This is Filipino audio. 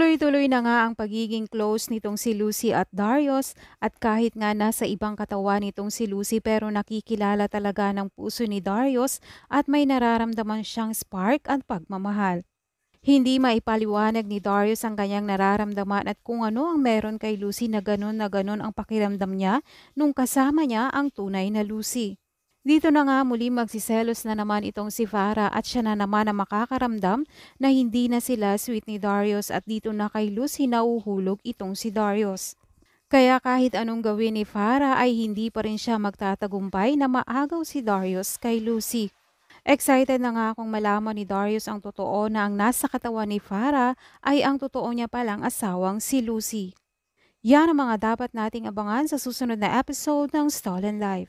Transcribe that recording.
Tuloy-tuloy na nga ang pagiging close nitong si Lucy at Darius at kahit nga nasa ibang katawan nitong si Lucy pero nakikilala talaga ng puso ni Darius at may nararamdaman siyang spark at pagmamahal. Hindi maipaliwanag ni Darius ang kanyang nararamdaman at kung ano ang meron kay Lucy na ganun na ganun ang pakiramdam niya nung kasama niya ang tunay na Lucy. Dito na nga muli magsiselos na naman itong si Farah at siya na naman ang makakaramdam na hindi na sila sweet ni Darius at dito na kay Lucy nauhulog itong si Darius. Kaya kahit anong gawin ni Farah ay hindi pa rin siya magtatagumpay na maagaw si Darius kay Lucy. Excited na nga akong malaman ni Darius ang totoo na ang nasa katawan ni Farah ay ang totoo niya palang asawang si Lucy. Yan ang mga dapat nating abangan sa susunod na episode ng Stolen Life.